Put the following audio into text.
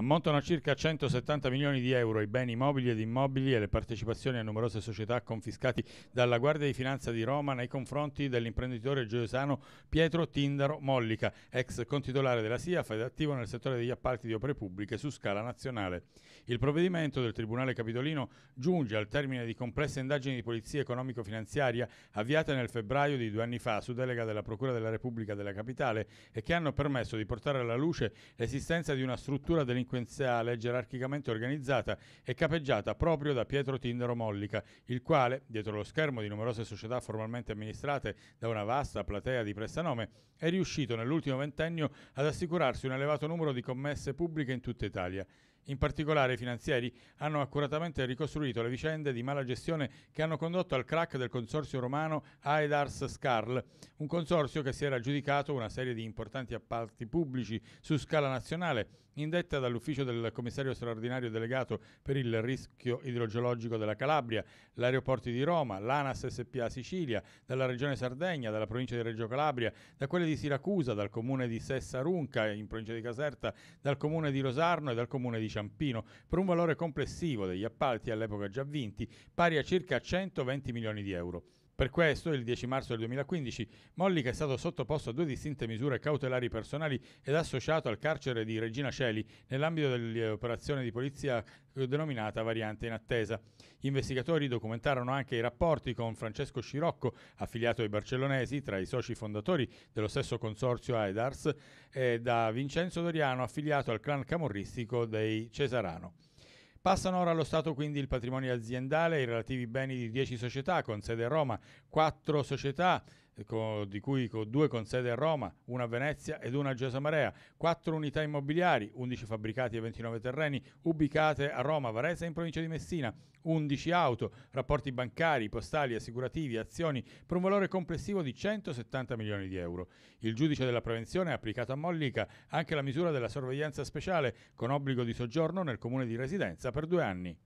Ammontano a circa 170 milioni di euro i beni mobili ed immobili e le partecipazioni a numerose società confiscati dalla Guardia di Finanza di Roma nei confronti dell'imprenditore geosano Pietro Tindaro Mollica, ex contitolare della SIAF ed attivo nel settore degli appalti di opere pubbliche su scala nazionale. Il provvedimento del Tribunale Capitolino giunge al termine di complesse indagini di polizia economico-finanziaria avviate nel febbraio di due anni fa su delega della Procura della Repubblica della Capitale e che hanno permesso di portare alla luce l'esistenza di una struttura dell'inquisizione delinquenziale gerarchicamente organizzata e capeggiata proprio da Pietro Tindaro Mollica, il quale, dietro lo schermo di numerose società formalmente amministrate da una vasta platea di prestanome, è riuscito nell'ultimo ventennio ad assicurarsi un elevato numero di commesse pubbliche in tutta Italia. In particolare i finanzieri hanno accuratamente ricostruito le vicende di mala gestione che hanno condotto al crack del consorzio romano Aedars Scarl, un consorzio che si era aggiudicato una serie di importanti appalti pubblici su scala nazionale, indetta dall'ufficio del commissario straordinario delegato per il rischio idrogeologico della Calabria, l'aeroporti di Roma, l'ANAS SPA Sicilia, dalla regione Sardegna, dalla provincia di Reggio Calabria, da quelle di Siracusa, dal comune di Sessa Runca in provincia di Caserta, dal comune di Rosarno e dal comune di Ciampino per un valore complessivo degli appalti all'epoca già vinti pari a circa 120 milioni di euro. Per questo, il 10 marzo del 2015, Mollica è stato sottoposto a due distinte misure cautelari personali ed associato al carcere di Regina Celi nell'ambito dell'operazione di polizia eh, denominata Variante in attesa. Gli investigatori documentarono anche i rapporti con Francesco Scirocco, affiliato ai barcellonesi, tra i soci fondatori dello stesso consorzio Aedars, e da Vincenzo Doriano, affiliato al clan camorristico dei Cesarano. Passano ora allo Stato quindi il patrimonio aziendale e i relativi beni di 10 società con sede a Roma, 4 società di cui due con sede a Roma, una a Venezia ed una a Gesamarea, quattro unità immobiliari, 11 fabbricati e 29 terreni ubicate a Roma, Varese e in provincia di Messina, 11 auto, rapporti bancari, postali, assicurativi, azioni per un valore complessivo di 170 milioni di euro. Il giudice della prevenzione ha applicato a Mollica anche la misura della sorveglianza speciale con obbligo di soggiorno nel comune di residenza per due anni.